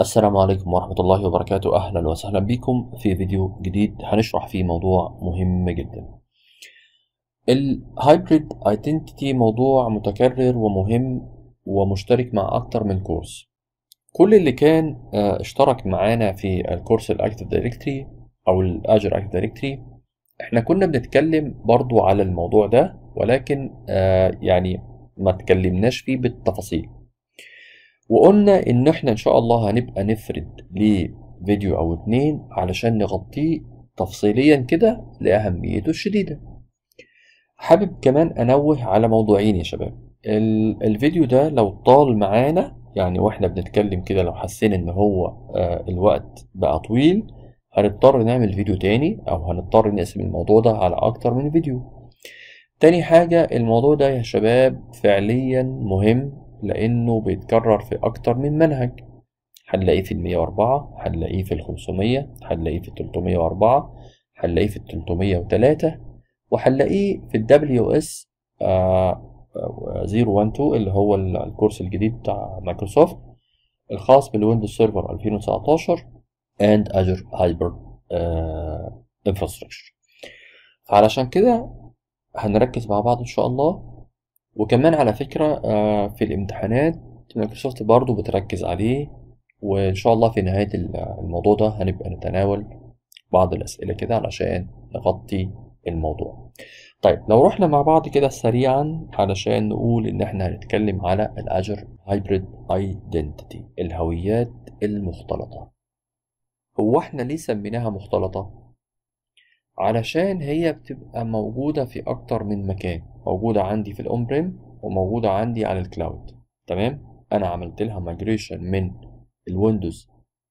السلام عليكم ورحمة الله وبركاته أهلا وسهلا بكم في فيديو جديد هنشرح فيه موضوع مهم جدا الهايبريد ايدنتيتي موضوع متكرر ومهم ومشترك مع أكتر من كورس كل اللي كان آه، اشترك معانا في الكورس Active دايركتري او الاجر Active دايركتري احنا كنا بنتكلم برضو على الموضوع ده ولكن آه، يعني ما تكلمناش فيه بالتفاصيل وقلنا ان احنا ان شاء الله هنبقى نفرد ليه فيديو او اتنين علشان نغطيه تفصيليا كده لاهميته الشديده حابب كمان انوه على موضوعين يا شباب الفيديو ده لو طال معانا يعني واحنا بنتكلم كده لو حسينا ان هو آه، الوقت بقى طويل هنضطر نعمل فيديو تاني او هنضطر نقسم الموضوع ده على اكتر من فيديو تاني حاجة الموضوع ده يا شباب فعليا مهم لأنه بيتكرر في أكتر من منهج هنلاقيه في المية وأربعة هنلاقيه في الخمسمية هنلاقيه في التلتمية وأربعة هنلاقيه في التلتمية وتلاتة وهنلاقيه في الدبليو اس 012 اللي هو الكورس الجديد بتاع مايكروسوفت الخاص بالويندوز سيرفر 2019 and Azure Hyper آه، Infrastructure فعلشان كده هنركز مع بعض ان شاء الله وكمان على فكرة آه، في الامتحانات مايكروسوفت برضو بتركز عليه وإن شاء الله في نهاية الموضوع ده هنبقى نتناول بعض الأسئلة كده علشان نغطي الموضوع طيب لو رحنا مع بعض كده سريعا علشان نقول إن إحنا هنتكلم على الأجر هايبريد ايدنتيتي الهويات المختلطة هو إحنا ليه سميناها مختلطة؟ علشان هي بتبقى موجودة في أكتر من مكان موجودة عندي في الأون بريم وموجودة عندي على الكلاود تمام أنا عملت لها مايجريشن من الويندوز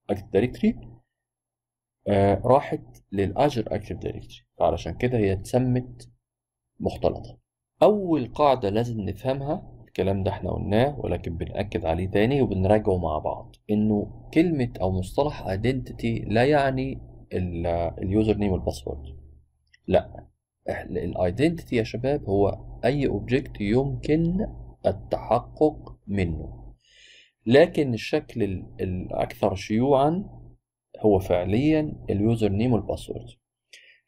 أكتيف دايركتري آه راحت للأجر أكتيف دايركتري علشان كده هي اتسمت مختلطة أول قاعدة لازم نفهمها الكلام ده احنا قلناه ولكن بنأكد عليه تاني وبنراجعه مع بعض انه كلمة او مصطلح identity لا يعني اليوزر نيم والباسورد لا الايدنتيتي يا شباب هو اي اوبجكت يمكن التحقق منه لكن الشكل الاكثر شيوعا هو فعليا اليوزر نيم والباسورد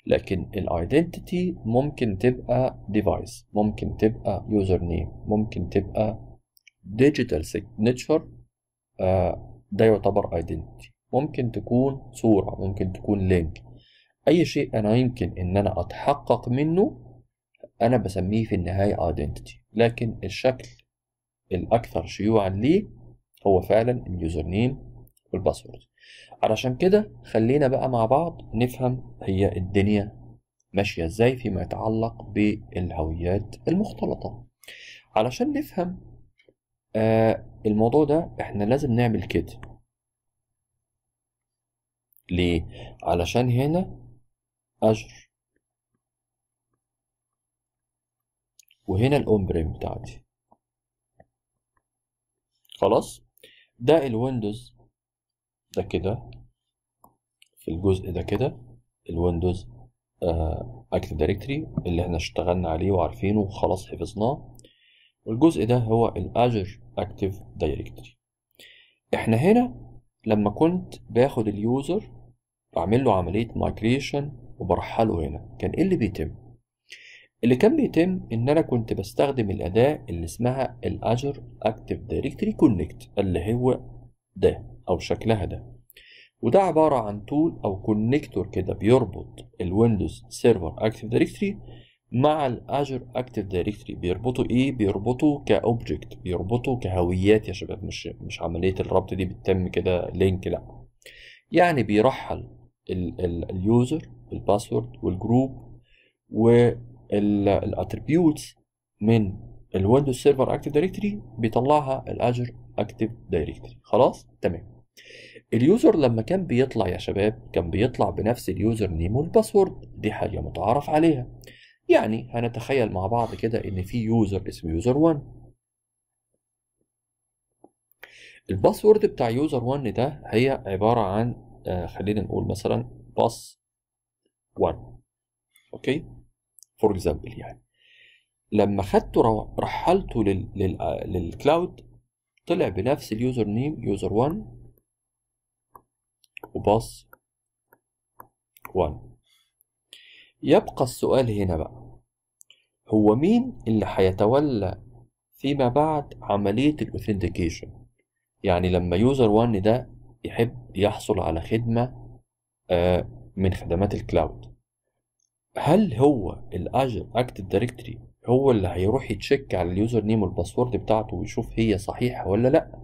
لكن الايدنتيتي ممكن تبقى ديفايس ممكن تبقى يوزر نيم ممكن تبقى ديجيتال آه، سيجنتشر ده يعتبر ايدنتيتي ممكن تكون صورة ممكن تكون لينك أي شيء أنا يمكن إن أنا أتحقق منه أنا بسميه في النهاية ايدنتيتي لكن الشكل الأكثر شيوعا ليه هو فعلا اليوزر نيم والباسورد علشان كده خلينا بقى مع بعض نفهم هي الدنيا ماشية ازاي فيما يتعلق بالهويات المختلطة علشان نفهم آه الموضوع ده احنا لازم نعمل كده ليه؟ علشان هنا أجر وهنا الأون بريم بتاعتي خلاص ده الويندوز ده كده في الجزء ده كده الويندوز اكتف آه، دايركتري اللي احنا اشتغلنا عليه وعارفينه وخلاص حفظناه والجزء ده هو الاجر اكتف دايركتري احنا هنا لما كنت باخد اليوزر بعمل له عملية مايكريشن وبرحله هنا كان ايه اللي بيتم اللي كان بيتم ان انا كنت بستخدم الاداة اللي اسمها الاجر اكتف دايركتري كونكت اللي هو ده او شكلها ده وده عبارة عن تول او كونكتور كده بيربط الويندوز سيرفر اكتف دايركتري مع الاجر اكتف دايركتري بيربطوا ايه بيربطوا كاوبجكت بيربطوا كهويات يا شباب مش مش عمليه الربط دي بتتم كده لينك لا يعني بيرحل اليوزر الباسورد والجروب والاتريبيوتس من الويندوز سيرفر اكتيف دايركتري بيطلعها الاجر اكتيف دايركتري خلاص تمام اليوزر لما كان بيطلع يا شباب كان بيطلع بنفس اليوزر نيم والباسورد دي حاجه متعارف عليها يعني هنتخيل مع بعض كده ان في يوزر اسمه يوزر 1 الباسورد بتاع يوزر 1 ده هي عباره عن آه، خلينا نقول مثلا باس 1 اوكي فور اكزامبل يعني لما خدته رحلته لل... لل... آه، للكلاود طلع بنفس اليوزر نيم يوزر 1 وباص 1 يبقى السؤال هنا بقى هو مين اللي هيتولى فيما بعد عملية الاوثنتيكيشن يعني لما يوزر 1 ده يحب يحصل على خدمة آه، من خدمات الكلاود هل هو الاجر اكتف دايركتري هو اللي هيروح يتشيك على اليوزر نيم والباسورد بتاعته ويشوف هي صحيحة ولا لا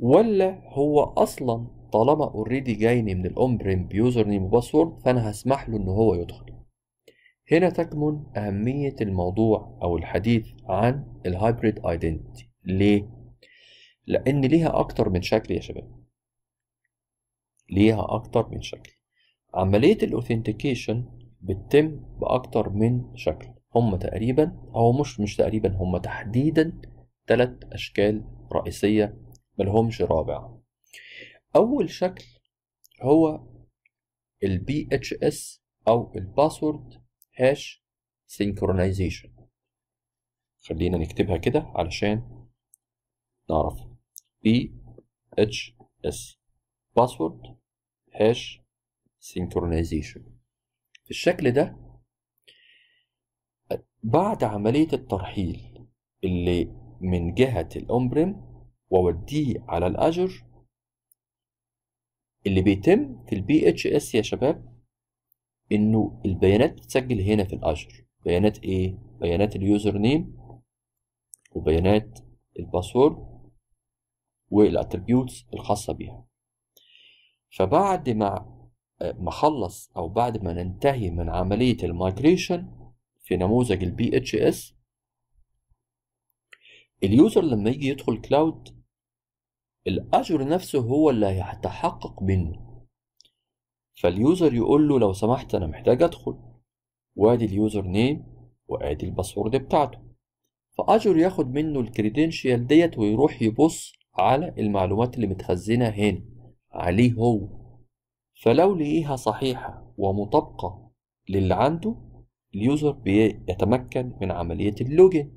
ولا هو اصلا طالما اوريدي جايني من الاون بريم بيوزر نيم وباسورد فانا هسمح له ان هو يدخل هنا تكمن أهمية الموضوع أو الحديث عن الهايبريد ايدنتي ليه؟ لأن ليها أكتر من شكل يا شباب ليها أكتر من شكل عملية الأوثنتيكيشن بتتم بأكتر من شكل هم تقريبا أو مش مش تقريبا هم تحديدا ثلاث أشكال رئيسية ملهمش رابع أول شكل هو ال اس أو الباسورد هاش سينكرونايزيشن خلينا نكتبها كده علشان نعرف اس باسورد هاش سينكرونايزيشن في الشكل ده بعد عملية الترحيل اللي من جهة الأونبريم وأوديه على الأجر اللي بيتم في البي اتش اس يا شباب إنه البيانات بتتسجل هنا في الأجر بيانات إيه؟ بيانات اليوزر نيم وبيانات الباسورد والاتريبيوتس الخاصة بيها فبعد ما آه، ما خلص او بعد ما ننتهي من عمليه المايجريشن في نموذج البي اتش اس اليوزر لما يجي يدخل كلاود الاجر نفسه هو اللي هيتحقق منه فاليوزر يقول له لو سمحت انا محتاج ادخل وادي اليوزر نيم وادي الباسورد بتاعته فاجر ياخد منه الكريدنشيال ديت ويروح يبص على المعلومات اللي متخزنه هنا عليه هو فلو لقيها صحيحة ومطابقة للي عنده اليوزر بيتمكن من عملية اللوجن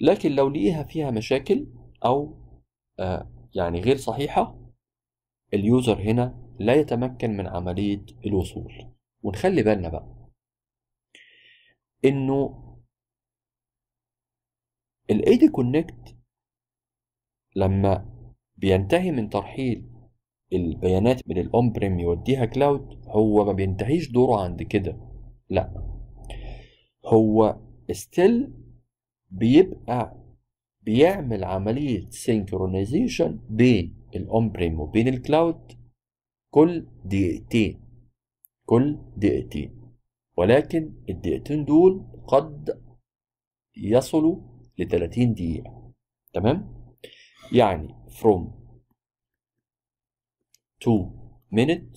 لكن لو لقيها فيها مشاكل أو آه يعني غير صحيحة اليوزر هنا لا يتمكن من عملية الوصول ونخلي بالنا بقى إنه الايدي كونكت لما بينتهي من ترحيل البيانات من الاون بريم يوديها كلاود هو ما بينتهيش دوره عند كده لا هو ستيل بيبقى بيعمل عملية سينكرونيزيشن بين الاون بريم وبين الكلاود كل دقيقتين كل دقيقتين ولكن الدقيقتين دول قد يصلوا ل 30 دقيقة تمام؟ يعني from 2 minute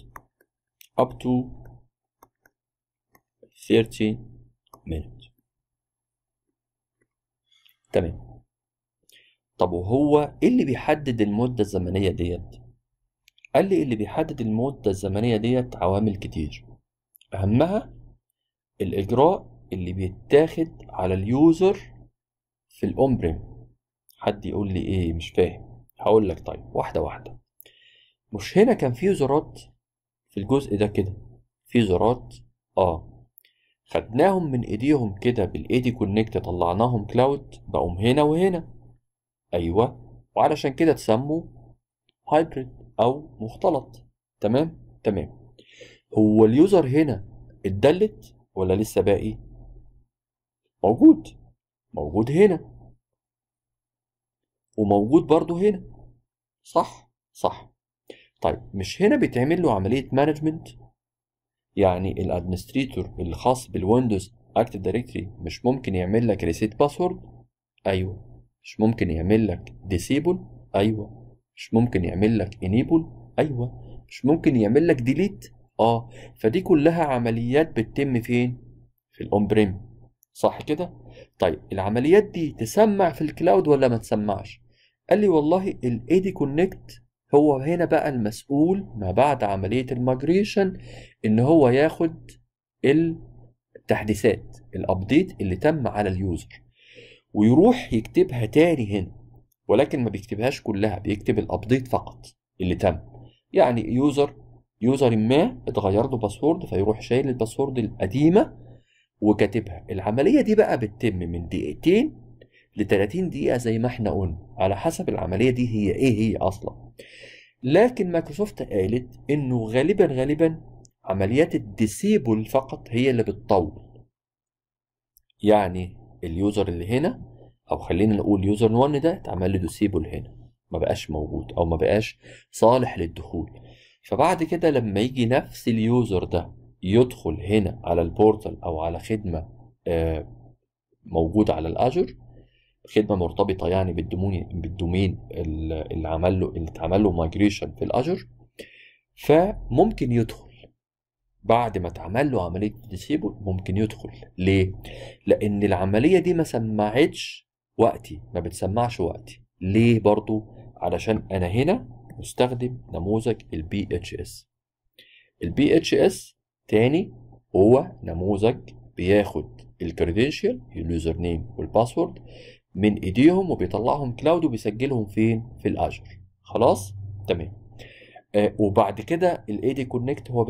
up to 30 minute تمام طب وهو ايه اللي بيحدد المدة الزمنية ديت؟ قال لي إيه اللي بيحدد المدة الزمنية ديت عوامل كتير أهمها الإجراء اللي بيتاخد على اليوزر في الأونبريم حد يقول لي إيه مش فاهم هقول لك طيب واحدة واحدة مش هنا كان في ذرات في الجزء ده كده في ذرات اه خدناهم من ايديهم كده بالايدي كونكت طلعناهم كلاود بقوم هنا وهنا ايوه وعلشان كده تسموا هايبريد او مختلط تمام تمام هو اليوزر هنا اتدلت ولا لسه باقي موجود موجود هنا وموجود برضو هنا صح صح طيب مش هنا بيتعمل له عمليه مانجمنت يعني الادمنستريتور الخاص بالويندوز اكتف دايركتري مش ممكن يعمل لك ريسيت باسورد ايوه مش ممكن يعمل لك ديسيبل ايوه مش ممكن يعمل لك انيبل ايوه مش ممكن يعمل لك ديليت اه فدي كلها عمليات بتتم فين في الاون بريم صح كده طيب العمليات دي تسمع في الكلاود ولا ما تسمعش قال لي والله الاي دي كونكت هو هنا بقى المسؤول ما بعد عملية الماجريشن إن هو ياخد التحديثات الأبديت اللي تم على اليوزر ويروح يكتبها تاني هنا ولكن ما بيكتبهاش كلها بيكتب الأبديت فقط اللي تم يعني يوزر يوزر ما اتغير له باسورد فيروح شايل الباسورد القديمه وكاتبها العمليه دي بقى بتتم من دقيقتين ل 30 دقيقة زي ما احنا قلنا على حسب العملية دي هي ايه هي اصلا لكن مايكروسوفت قالت انه غالبا غالبا عمليات الديسيبل فقط هي اللي بتطول يعني اليوزر اللي هنا او خلينا نقول يوزر 1 ده اتعمل له ديسيبل هنا ما بقاش موجود او ما بقاش صالح للدخول فبعد كده لما يجي نفس اليوزر ده يدخل هنا على البورتال او على خدمه آه، موجوده على الاجر خدمه مرتبطه يعني بالدومين بالدومين اللي عمل له اللي اتعمل له مايجريشن في الاجر فممكن يدخل بعد ما اتعمل له عمليه ديسيبل ممكن يدخل ليه؟ لان العمليه دي ما سمعتش وقتي ما بتسمعش وقتي ليه برضو؟ علشان انا هنا مستخدم نموذج البي اتش اس البي اتش اس تاني هو نموذج بياخد الكريدنشال اليوزر نيم والباسورد من ايديهم وبيطلعهم كلاود وبيسجلهم فين في الاجر خلاص تمام آه، وبعد كده الاي دي كونكت هو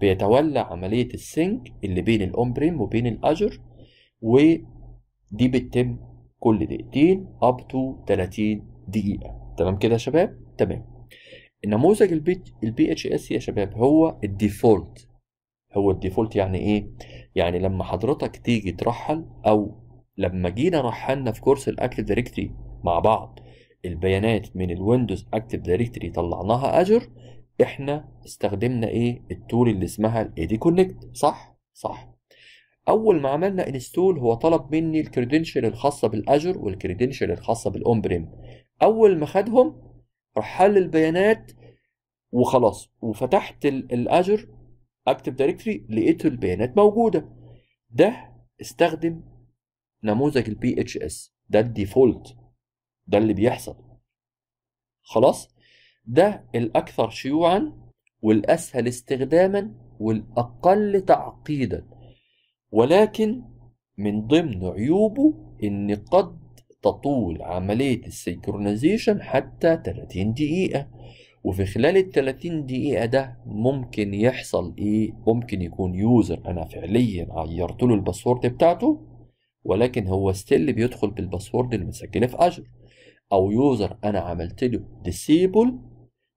بيتولى عمليه السينك اللي بين الاون بريم وبين الاجر ودي بتتم كل دقيقتين اب تو 30 دقيقه تمام كده يا شباب تمام النموذج البي اتش اس يا شباب هو الديفولت هو الديفولت يعني ايه يعني لما حضرتك تيجي ترحل او لما جينا رحلنا في كورس الاكتيف دايركتري مع بعض البيانات من الويندوز اكتيف دايركتري طلعناها اجر احنا استخدمنا ايه التول اللي اسمها الاي دي كونكت صح صح اول ما عملنا انستول هو طلب مني الكريدنشال الخاصه بالاجر والكريدنشال الخاصه بالاون بريم اول ما خدهم رحل البيانات وخلاص وفتحت الاجر اكتف دايركتري لقيت البيانات موجوده ده استخدم نموذج البي اتش اس ده الديفولت ده اللي بيحصل خلاص ده الاكثر شيوعا والاسهل استخداما والاقل تعقيدا ولكن من ضمن عيوبه ان قد تطول عملية السيكرونيزيشن حتى 30 دقيقة وفي خلال ال 30 دقيقة ده ممكن يحصل ايه ممكن يكون يوزر انا فعليا عيرت له الباسورد بتاعته ولكن هو ستيل بيدخل بالباسورد المسجل في اجر او يوزر انا عملت له ديسيبل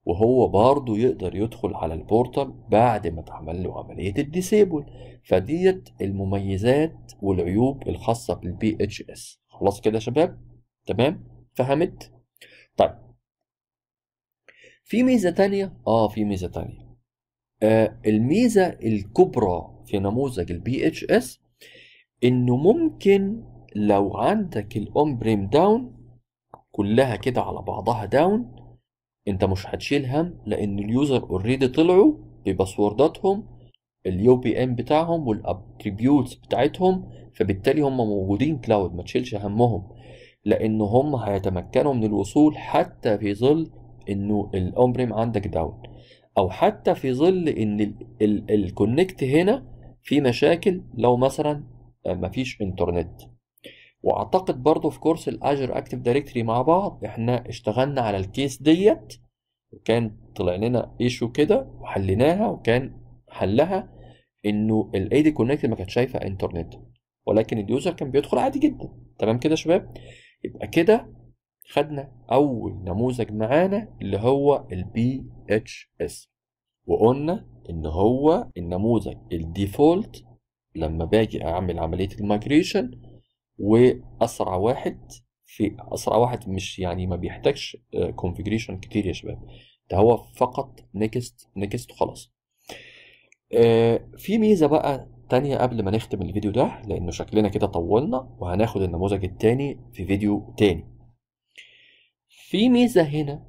وهو برضه يقدر يدخل على البورتال بعد ما اتعمل له عمليه الديسيبل فديت المميزات والعيوب الخاصه بالبي اتش اس خلاص كده يا شباب تمام فهمت طيب في ميزه تانية اه في ميزه تانية آه الميزه الكبرى في نموذج البي اتش اس انه ممكن لو عندك الاون بريم داون كلها كده على بعضها داون انت مش هتشيل هم لان اليوزر اوريدي طلعوا بباسورداتهم اليو بي ام بتاعهم والاتريبيوتس بتاعتهم فبالتالي هم موجودين كلاود ما تشيلش همهم لان هم هيتمكنوا من الوصول حتى في ظل انه الاون بريم عندك داون او حتى في ظل ان الكونكت هنا في مشاكل لو مثلا مفيش انترنت واعتقد برضو في كورس الاجر اكتف دايركتري مع بعض احنا اشتغلنا على الكيس ديت وكان طلع لنا ايشو كده وحليناها وكان حلها انه دي كونكت ما كانت شايفه انترنت ولكن اليوزر كان بيدخل عادي جدا تمام كده يا شباب يبقى كده خدنا اول نموذج معانا اللي هو البي اتش اس وقلنا ان هو النموذج الديفولت لما باجي اعمل عمليه المايجريشن واسرع واحد في اسرع واحد مش يعني ما بيحتاجش كونفجريشن آه، كتير يا شباب ده هو فقط نكست نكست وخلاص في ميزه بقى تانية قبل ما نختم الفيديو ده لأنه شكلنا كده طولنا وهناخد النموذج التاني في فيديو تاني. في ميزة هنا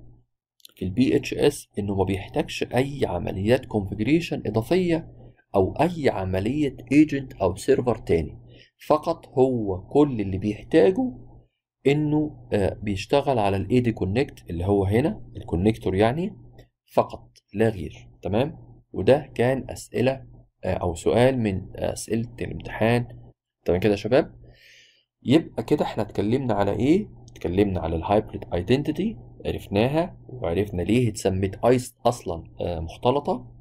في البي اتش اس إنه ما بيحتاجش أي عمليات كونفجريشن إضافية أو أي عملية ايجنت أو سيرفر تاني فقط هو كل اللي بيحتاجه إنه آه، بيشتغل على الاي دي كونكت اللي هو هنا الكونكتور يعني فقط لا غير تمام وده كان أسئلة آه، أو سؤال من آه، أسئلة الامتحان تمام كده يا شباب يبقى كده احنا اتكلمنا على ايه اتكلمنا على الهايبريد ايدنتيتي عرفناها وعرفنا ليه اتسمت ايس اصلا مختلطه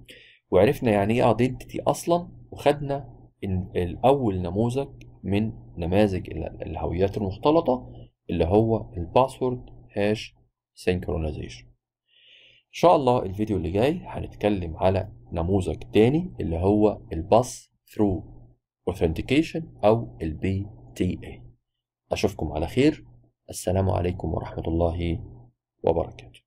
وعرفنا يعني ايه ايدنتيتي اصلا وخدنا الاول نموذج من نماذج الهويات المختلطه اللي هو الباسورد هاش سينكرونايزيشن ان شاء الله الفيديو اللي جاي هنتكلم على نموذج تاني اللي هو الباس ثرو اوثنتيكيشن او البي تي اي اشوفكم على خير السلام عليكم ورحمه الله وبركاته